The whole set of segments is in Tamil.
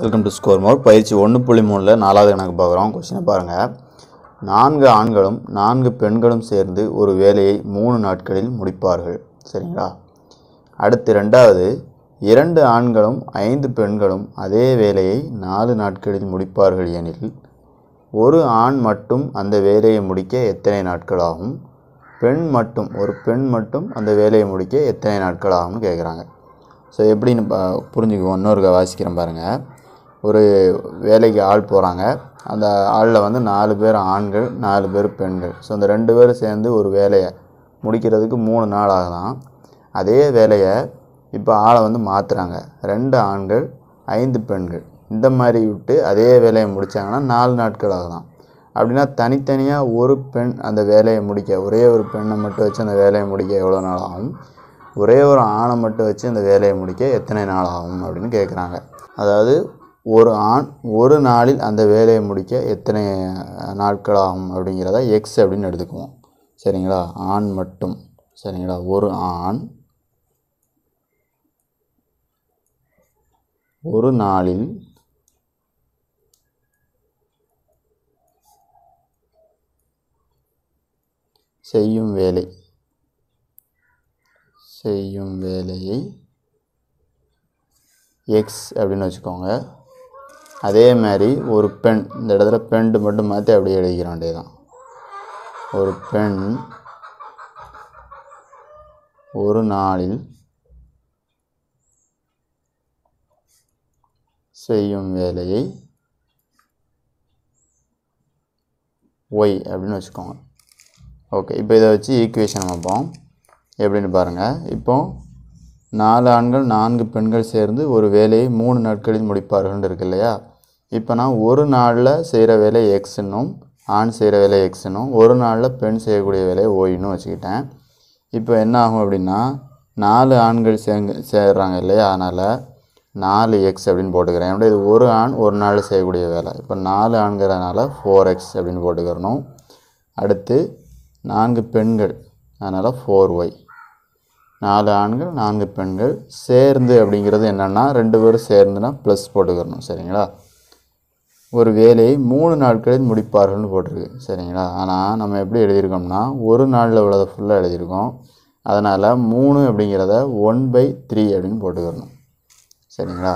வெல்கம் டு ஸ்கோர் மோர் பயிற்சி ஒன்று புள்ளி மூணில் நாலாவது கணக்கு பார்க்குறோம் கொஸ்டினை பாருங்கள் நான்கு ஆண்களும் நான்கு பெண்களும் சேர்ந்து ஒரு வேலையை மூணு நாட்களில் முடிப்பார்கள் சரிங்களா அடுத்து ரெண்டாவது இரண்டு ஆண்களும் ஐந்து பெண்களும் அதே வேலையை நாலு நாட்களில் முடிப்பார்கள் எனில் ஒரு ஆண் மட்டும் அந்த வேலையை முடிக்க எத்தனை நாட்கள் ஆகும் பெண் மட்டும் ஒரு பெண் மட்டும் அந்த வேலையை முடிக்க எத்தனை நாட்கள் ஆகும்னு கேட்குறாங்க ஸோ எப்படின்னு பா புரிஞ்சுக்குவோம் இன்னொரு வாசிக்கிறேன் பாருங்கள் ஒரு வேலைக்கு ஆள் போகிறாங்க அந்த ஆளில் வந்து நாலு பேர் ஆண்கள் நாலு பேர் பெண்கள் ஸோ அந்த ரெண்டு பேரும் சேர்ந்து ஒரு வேலையை முடிக்கிறதுக்கு மூணு நாள் ஆகலாம் அதே வேலையை இப்போ ஆளை வந்து மாற்றுறாங்க ரெண்டு ஆண்கள் ஐந்து பெண்கள் இந்த மாதிரி விட்டு அதே வேலையை முடித்தாங்கன்னா நாலு நாட்கள் ஆகலாம் அப்படின்னா தனித்தனியாக ஒரு பெண் அந்த வேலையை முடிக்க ஒரே ஒரு பெண்ணை மட்டும் வச்சு அந்த வேலையை முடிக்க எவ்வளோ நாள் ஆகும் ஒரே ஒரு ஆணை மட்டும் வச்சு அந்த வேலையை முடிக்க எத்தனை நாள் ஆகும் அப்படின்னு கேட்குறாங்க அதாவது ஒரு ஆண் ஒரு நாளில் அந்த வேலையை முடிக்க எத்தனை நாட்கள் ஆகும் அப்படிங்கிறத எக்ஸ் அப்படின்னு எடுத்துக்குவோம் சரிங்களா ஆண் மட்டும் சரிங்களா ஒரு ஆண் ஒரு நாளில் செய்யும் வேலை செய்யும் வேலையை எக்ஸ் அப்படின்னு வச்சுக்கோங்க அதே மாதிரி ஒரு பெண் இந்த இடத்துல பெண்டு மட்டும் மாற்றி அப்படியே எழுதிக்கிற வேண்டியது தான் ஒரு பெண் ஒரு நாளில் செய்யும் வேலையை ஒய் அப்படின்னு வச்சுக்கோங்க ஓகே இப்போ இதை வச்சு ஈக்குவேஷன் வைப்போம் எப்படின்னு பாருங்கள் இப்போது நாலு ஆண்கள் நான்கு பெண்கள் சேர்ந்து ஒரு வேலையை மூணு நாட்களில் முடிப்பார்கள் இருக்கு இல்லையா இப்போ நான் ஒரு நாளில் செய்கிற வேலை எக்ஸ்னும் ஆண் செய்கிற வேலை எக்ஸ்னும் ஒரு நாளில் பெண் செய்யக்கூடிய வேலையை ஓயின்னு வச்சுக்கிட்டேன் இப்போ என்ன ஆகும் அப்படின்னா நாலு ஆண்கள் சேர்ந்து சேர்றாங்க இல்லையா அதனால் நாலு எக்ஸ் அப்படின்னு போட்டுக்கிறேன் எப்படி இது ஒரு ஆண் ஒரு நாள் செய்யக்கூடிய வேலை இப்போ நாலு ஆண்கிறதுனால ஃபோர் எக்ஸ் அப்படின்னு போட்டுக்கிறணும் அடுத்து நான்கு பெண்கள் அதனால் ஃபோர் ஒய் நாலு ஆண்கள் நான்கு பெண்கள் சேர்ந்து அப்படிங்கிறது என்னென்னா ரெண்டு பேரும் சேர்ந்துனா ப்ளஸ் போட்டுக்கிறணும் சரிங்களா ஒரு வேலையை மூணு நாட்களில் முடிப்பார்கள்னு போட்டிருக்கு சரிங்களா ஆனால் நம்ம எப்படி எழுதியிருக்கோம்னா ஒரு நாளில் உள்ளதை ஃபுல்லாக எழுதியிருக்கோம் அதனால் மூணு அப்படிங்கிறத ஒன் பை த்ரீ அப்படின்னு போட்டுக்கிறணும் சரிங்களா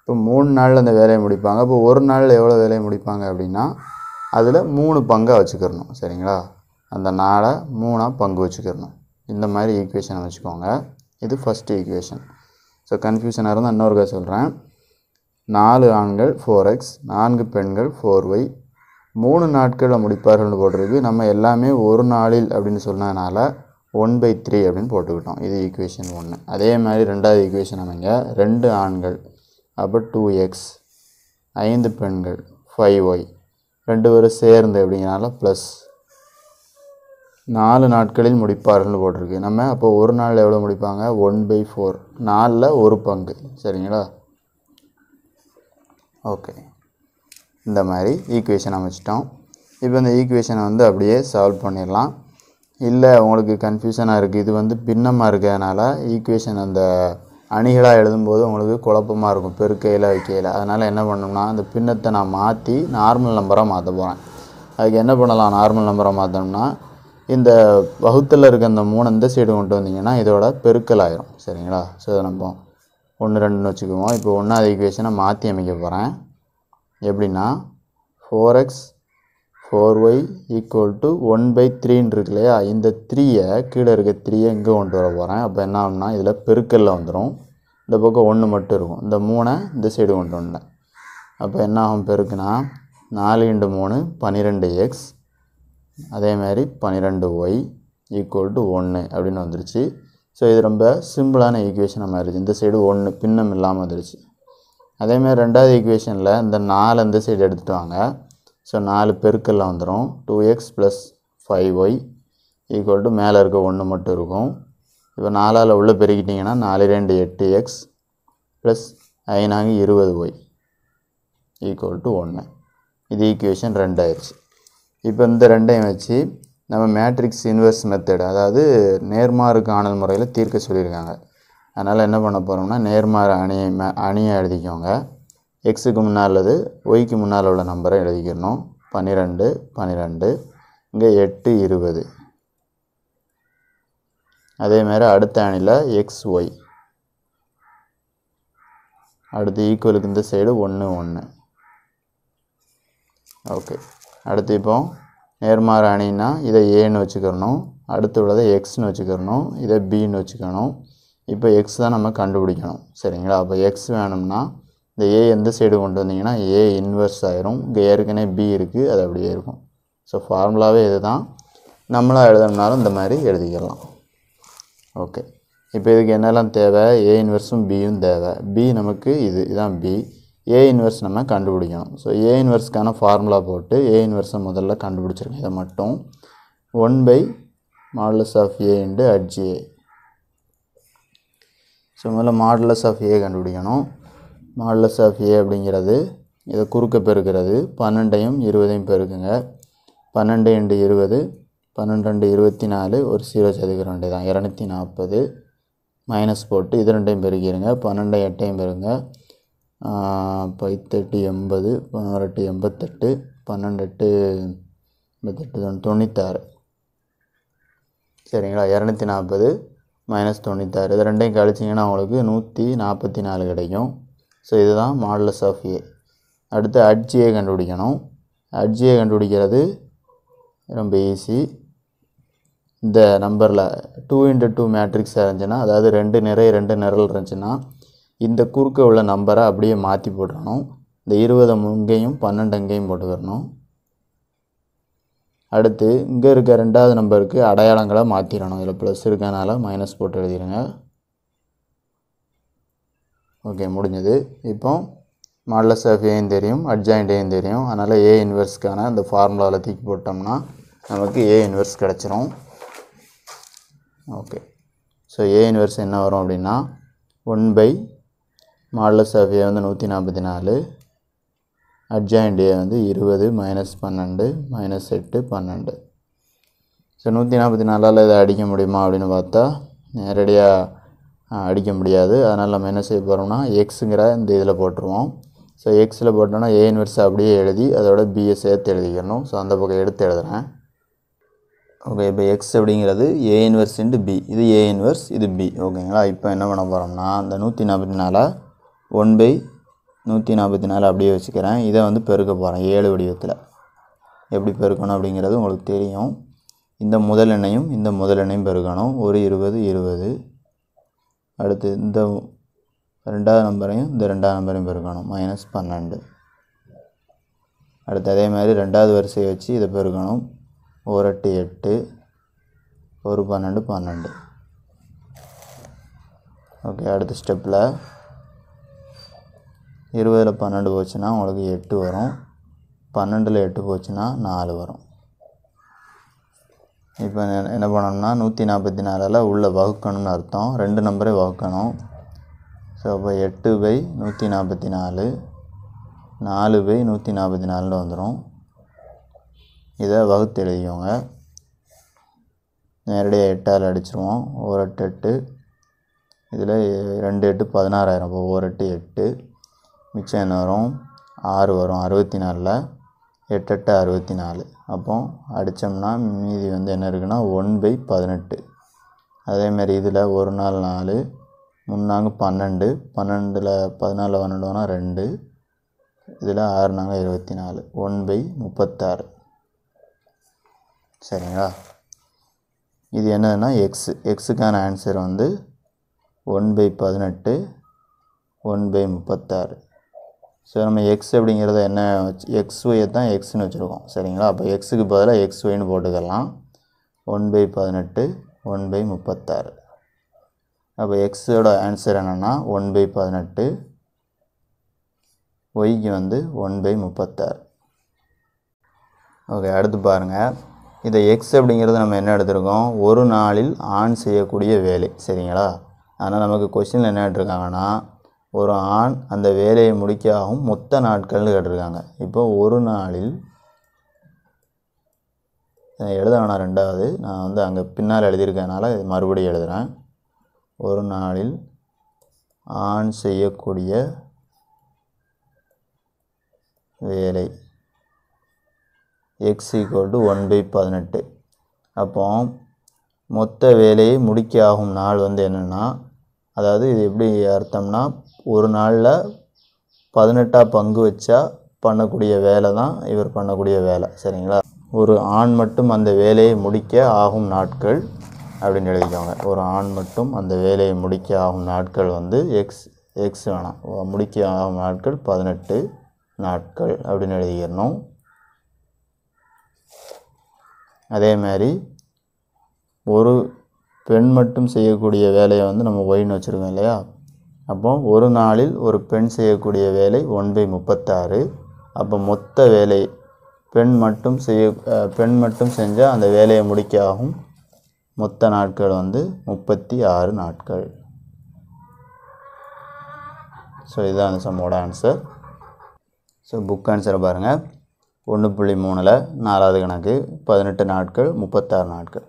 இப்போ மூணு நாளில் அந்த வேலையை முடிப்பாங்க இப்போ ஒரு நாளில் எவ்வளோ வேலையை முடிப்பாங்க அப்படின்னா அதில் மூணு பங்காக வச்சுக்கிறணும் சரிங்களா அந்த நாளை மூணாக பங்கு வச்சுக்கிறணும் இந்த மாதிரி ஈக்குவேஷனை வச்சுக்கோங்க இது ஃபஸ்ட்டு ஈக்குவேஷன் ஸோ கன்ஃபியூஷனாக இருந்தால் இன்னொருக்கா சொல்கிறேன் நாலு ஆண்கள் ஃபோர் எக்ஸ் நான்கு பெண்கள் ஃபோர் ஒய் மூணு நாட்களில் முடிப்பார்கள்னு போட்டிருக்கு நம்ம எல்லாமே ஒரு நாளில் அப்படின்னு சொன்னதுனால ஒன் பை த்ரீ அப்படின்னு போட்டுக்கிட்டோம் இது ஈக்குவேஷன் ஒன்று அதே மாதிரி ரெண்டாவது ஈக்குவேஷன் அமைங்க ரெண்டு ஆண்கள் அப்போ டூ எக்ஸ் ஐந்து பெண்கள் ஃபைவ் ஒய் ரெண்டு பேரும் சேர்ந்து அப்படிங்கிறனால ப்ளஸ் நாலு நாட்களில் முடிப்பார்கள் போட்டிருக்கு நம்ம அப்போ ஒரு நாள் எவ்வளோ முடிப்பாங்க ஒன் பை ஃபோர் நாலில் ஒரு பங்கு சரிங்களா ஓகே இந்த மாதிரி ஈக்குவேஷன் அமைச்சிட்டோம் இப்போ இந்த ஈக்குவேஷனை வந்து அப்படியே சால்வ் பண்ணிடலாம் இல்லை உங்களுக்கு கன்ஃபியூஷனாக இருக்குது இது வந்து பின்னமாக இருக்கிறதுனால ஈக்குவேஷன் அந்த அணிகளாக எழுதும்போது உங்களுக்கு குழப்பமாக இருக்கும் பெருக்கையில் வைக்கையில் அதனால் என்ன பண்ணோம்னா அந்த பின்னத்தை நான் மாற்றி நார்மல் நம்பராக மாற்ற போகிறேன் அதுக்கு என்ன பண்ணலாம் நார்மல் நம்பராக மாற்றோம்னா இந்த வகுத்தில் இருக்க இந்த மூணு இந்த சைடு கொண்டு வந்தீங்கன்னா இதோட பெருக்கல் ஆயிரும் சரிங்களா ஸோ இதை நம்ம ஒன்று ரெண்டுன்னு வச்சுக்குவோம் இப்போ ஒன்றாவது ஈக்குவேஷனை மாற்றி அமைக்க போகிறேன் எப்படின்னா four x four y equal to one by த்ரீன்னு இருக்கு இல்லையா இந்த த்ரீயை கீழே இருக்க த்ரீயை இங்கே கொண்டு வர போகிறேன் அப்போ என்ன ஆகும்னா இதில் பெருக்கலில் வந்துடும் இந்த பக்கம் ஒன்று மட்டும் இருக்கும் இந்த மூணை இந்த சைடு கொண்டு வந்தேன் அப்போ என்ன ஆகும் பெருக்குன்னா நாலு இண்டு மூணு பன்னிரெண்டு எக்ஸ் அதே மாதிரி பன்னிரெண்டு ஒய் ஈக்குவல் டு ஒன்று அப்படின்னு வந்துருச்சு ஸோ இது ரொம்ப சிம்பிளான ஈக்குவேஷனாக மாறிடுச்சு இந்த சைடு ஒன்று பின்னம் இல்லாமல் வந்துருச்சு அதேமாதிரி ரெண்டாவது ஈக்குவேஷனில் இந்த நாலு இந்த சைடு எடுத்துகிட்டு வாங்க ஸோ நாலு பெருக்கெல்லாம் வந்துடும் two x plus five y equal to மேலே இருக்க ஒன்று மட்டும் இருக்கும் இப்போ நாலால் உள்ளே பெருக்கிட்டிங்கன்னா நாலு ரெண்டு எட்டு எக்ஸ் ப்ளஸ் ஐநாங்க இருபது ஒய் ஈக்குவல் டு ஒன்று இது ஈக்குவேஷன் ரெண்டாயிருச்சு இப்போ இந்த ரெண்டையும் வச்சு நம்ம மேட்ரிக்ஸ் இன்வெர்ஸ் மெத்தட் அதாவது காணல் முறையில் தீர்க்க சொல்லியிருக்காங்க அதனால் என்ன பண்ண போகிறோம்னா நேர்மாறு அணியை அணியை எழுதிக்கோங்க எக்ஸுக்கு முன்னாலது ஒய்க்கு முன்னால் உள்ள நம்பரை எழுதிக்கணும் பன்னிரெண்டு பன்னிரெண்டு இங்கே எட்டு இருபது அதேமாரி அடுத்த அணியில் எக்ஸ் ஒய் அடுத்து ஈக்குவலுக்கு இந்த சைடு ஒன்று ஒன்று ஓகே அடுத்து இப்போ நேர்மாறு அணின்னா இதை ஏன்னு வச்சுக்கிறணும் அடுத்து உள்ளதை எக்ஸ்னு வச்சுக்கிறணும் இதை பின்னு வச்சுக்கணும் இப்போ எக்ஸ் தான் நம்ம கண்டுபிடிக்கணும் சரிங்களா அப்போ எக்ஸ் வேணும்னா இந்த ஏ எந்த சைடு கொண்டு வந்தீங்கன்னா ஏ இன்வெர்ஸ் ஆகிரும் இங்கே ஏற்கனவே பி இருக்குது அது அப்படியே இருக்கும் ஸோ ஃபார்முலாவே இது தான் நம்மளாக எழுதணும்னாலும் இந்த மாதிரி எழுதிக்கலாம் ஓகே இப்போ இதுக்கு என்னெல்லாம் தேவை ஏ இன்வெர்ஸும் பியும் தேவை பி நமக்கு இது இதுதான் பி ஏ இன்வெர்ஸ் நம்ம கண்டுபிடிக்கணும் ஸோ ஏ இன்வெர்ஸ்க்கான ஃபார்முலா போட்டு ஏ இன்வெர்ஸை முதல்ல கண்டுபிடிச்சிருக்கேன் இதை மட்டும் one by modulus of A into அட்ஜிஏ ஸோ முதல்ல மாடலஸ் ஆஃப் ஏ கண்டுபிடிக்கணும் மாடலஸ் ஆஃப் ஏ அப்படிங்கிறது இதை குறுக்க பெருக்கிறது பன்னெண்டையும் இருபதையும் பெருக்குங்க பன்னெண்டு இண்டு இருபது பன்னெண்டு ரெண்டு இருபத்தி நாலு ஒரு சீரோ சதுக்கிற தான் இரநூத்தி நாற்பது மைனஸ் போட்டு இது ரெண்டையும் பெருக்கிடுங்க பன்னெண்டு எட்டையும் பெருங்க பைத்தெட்டு எண்பது பதினோரு எட்டு எண்பத்தெட்டு பன்னெண்டு எட்டு எண்பத்தெட்டு தொண்ணூத்தாறு சரிங்களா இரநூத்தி நாற்பது மைனஸ் தொண்ணூத்தாறு இது ரெண்டையும் கழிச்சிங்கன்னா உங்களுக்கு நூற்றி நாற்பத்தி நாலு கிடைக்கும் ஸோ இதுதான் மாடலஸ் ஆஃப் ஏ அடுத்து அட்ஜியை கண்டுபிடிக்கணும் அட்ஜியை கண்டுபிடிக்கிறது ரொம்ப ஈஸி இந்த நம்பரில் டூ இன்ட்டு டூ மேட்ரிக்ஸாக இருந்துச்சுன்னா அதாவது ரெண்டு நிறை ரெண்டு நிரல் இருந்துச்சுன்னா இந்த குறுக்க உள்ள நம்பரை அப்படியே மாற்றி போட்டுக்கணும் இந்த இருபது முங்கையும் பன்னெண்டு அங்கேயும் போட்டுக்கிறணும் அடுத்து இங்கே இருக்க ரெண்டாவது நம்பருக்கு அடையாளங்களை மாற்றிடணும் இதில் ப்ளஸ் இருக்கனால மைனஸ் போட்டு எழுதிடுங்க ஓகே முடிஞ்சது இப்போ மாடலஸ் ஆஃப் ஏன் தெரியும் அட்ஜாயிண்ட் ஏயும் தெரியும் அதனால் ஏ இன்வெர்ஸ்க்கான அந்த ஃபார்முலாவில் தூக்கி போட்டோம்னா நமக்கு ஏ இன்வெர்ஸ் கிடச்சிரும் ஓகே ஸோ ஏ இன்வெர்ஸ் என்ன வரும் அப்படின்னா one by modulus of A வந்து நூற்றி நாற்பத்தி நாலு அட்ஜாயிண்ட் ஏ வந்து இருபது மைனஸ் பன்னெண்டு மைனஸ் எட்டு பன்னெண்டு ஸோ நூற்றி நாற்பத்தி நாலால் இதை அடிக்க முடியுமா அப்படின்னு பார்த்தா நேரடியாக அடிக்க முடியாது அதனால் நம்ம என்ன செய்ய போகிறோம்னா எக்ஸுங்கிற இந்த இதில் போட்டுருவோம் ஸோ எக்ஸில் போட்டோம்னா ஏ இன்வெர்ஸ் அப்படியே எழுதி அதோட பிஏ சேர்த்து எழுதிக்கணும் ஸோ அந்த பக்கம் எடுத்து எழுதுகிறேன் ஓகே இப்போ எக்ஸ் அப்படிங்கிறது ஏ இன்வெர்ஸ் இன்ட்டு பி இது ஏ இன்வெர்ஸ் இது பி ஓகேங்களா இப்போ என்ன பண்ண போகிறோம்னா அந்த நூற்றி நாற்பத்தி நாலாக ஒன் பை நூற்றி நாற்பத்தி நாலு அப்படியே வச்சுக்கிறேன் இதை வந்து பெருக்க போகிறேன் ஏழு வடிவத்தில் எப்படி பெருக்கணும் அப்படிங்கிறது உங்களுக்கு தெரியும் இந்த முதல் எண்ணையும் இந்த முதல் எண்ணையும் பெருக்கணும் ஒரு இருபது இருபது அடுத்து இந்த ரெண்டாவது நம்பரையும் இந்த ரெண்டாவது நம்பரையும் பெருக்கணும் மைனஸ் பன்னெண்டு அடுத்து அதே மாதிரி ரெண்டாவது வரிசையை வச்சு இதை பெருக்கணும் ஒரு எட்டு எட்டு ஒரு பன்னெண்டு பன்னெண்டு ஓகே அடுத்த ஸ்டெப்பில் இருபதில் பன்னெண்டு போச்சுன்னா உங்களுக்கு எட்டு வரும் பன்னெண்டில் எட்டு போச்சுன்னா நாலு வரும் இப்போ என்ன பண்ணணும்னா நூற்றி நாற்பத்தி நாலில் உள்ளே வகுக்கணும்னு அர்த்தம் ரெண்டு நம்பரே வகுக்கணும் ஸோ அப்போ எட்டு பை நூற்றி நாற்பத்தி நாலு நாலு பை நூற்றி நாற்பத்தி நாலில் வந்துடும் இதை வகுத்து எழுதிக்கோங்க நேரடியாக எட்டால் அடிச்சிருவோம் ஒரு எட்டு எட்டு இதில் ரெண்டு எட்டு பதினாறாயிரம் இப்போ ஒரு எட்டு எட்டு மிச்சம் என்ன வரும் ஆறு வரும் அறுபத்தி நாலில் எட்டு எட்டு அறுபத்தி நாலு அப்போ அடித்தோம்னா மீதி வந்து என்ன இருக்குன்னா ஒன் பை பதினெட்டு அதேமாரி இதில் ஒரு நாள் நாலு முன்னாங்க பன்னெண்டு பன்னெண்டில் பதினாலில் பன்னெண்டுனா ரெண்டு இதில் ஆறு நாங்கள் இருபத்தி நாலு ஒன் பை முப்பத்தாறு சரிங்களா இது என்னதுன்னா எக்ஸ் எக்ஸுக்கான ஆன்சர் வந்து ஒன் பை பதினெட்டு ஒன் பை முப்பத்தாறு ஸோ நம்ம எக்ஸ் அப்படிங்கிறத என்ன வச்சு எக்ஸ் ஒய்யை தான் எக்ஸ்னு வச்சுருக்கோம் சரிங்களா அப்போ எக்ஸுக்கு பதிலாக எக்ஸ் ஒய்னு போட்டுக்கலாம் ஒன் பை பதினெட்டு ஒன் பை முப்பத்தாறு அப்போ எக்ஸோட ஆன்சர் என்னென்னா ஒன் பை பதினெட்டு ஒய்க்கு வந்து ஒன் பை முப்பத்தாறு ஓகே அடுத்து பாருங்கள் இதை எக்ஸ் அப்படிங்கிறது நம்ம என்ன எடுத்திருக்கோம் ஒரு நாளில் ஆன் செய்யக்கூடிய வேலை சரிங்களா ஆனால் நமக்கு கொஷினில் என்ன எடுத்துருக்காங்கன்னா ஒரு ஆண் அந்த வேலையை முடிக்க ஆகும் மொத்த நாட்கள்னு கேட்டிருக்காங்க இப்போ ஒரு நாளில் எழுத வேணாம் ரெண்டாவது நான் வந்து அங்கே பின்னால் எழுதியிருக்கனால மறுபடியும் எழுதுகிறேன் ஒரு நாளில் ஆண் செய்யக்கூடிய வேலை x equal to one by பதினெட்டு அப்போ மொத்த வேலையை முடிக்க ஆகும் நாள் வந்து என்னென்னா அதாவது இது எப்படி அர்த்தம்னா ஒரு நாளில் பதினெட்டாக பங்கு வச்சா பண்ணக்கூடிய வேலை தான் இவர் பண்ணக்கூடிய வேலை சரிங்களா ஒரு ஆண் மட்டும் அந்த வேலையை முடிக்க ஆகும் நாட்கள் அப்படின்னு எழுதிக்கோங்க ஒரு ஆண் மட்டும் அந்த வேலையை முடிக்க ஆகும் நாட்கள் வந்து எக்ஸ் எக்ஸ் வேணாம் முடிக்க ஆகும் நாட்கள் பதினெட்டு நாட்கள் அப்படின்னு எழுதிக்கிறணும் அதே மாதிரி ஒரு பெண் மட்டும் செய்யக்கூடிய வேலையை வந்து நம்ம ஒயின்னு வச்சுருக்கோம் இல்லையா அப்போ ஒரு நாளில் ஒரு பெண் செய்யக்கூடிய வேலை ஒன் பை முப்பத்தாறு அப்போ மொத்த வேலை பெண் மட்டும் செய்ய பெண் மட்டும் செஞ்சால் அந்த வேலையை முடிக்க ஆகும் மொத்த நாட்கள் வந்து முப்பத்தி ஆறு நாட்கள் ஸோ இதுதான் அந்த சம்மோட ஆன்சர் ஸோ புக் ஆன்சரை பாருங்கள் ஒன்று புள்ளி மூணில் நாலாவது கணக்கு பதினெட்டு நாட்கள் முப்பத்தாறு நாட்கள்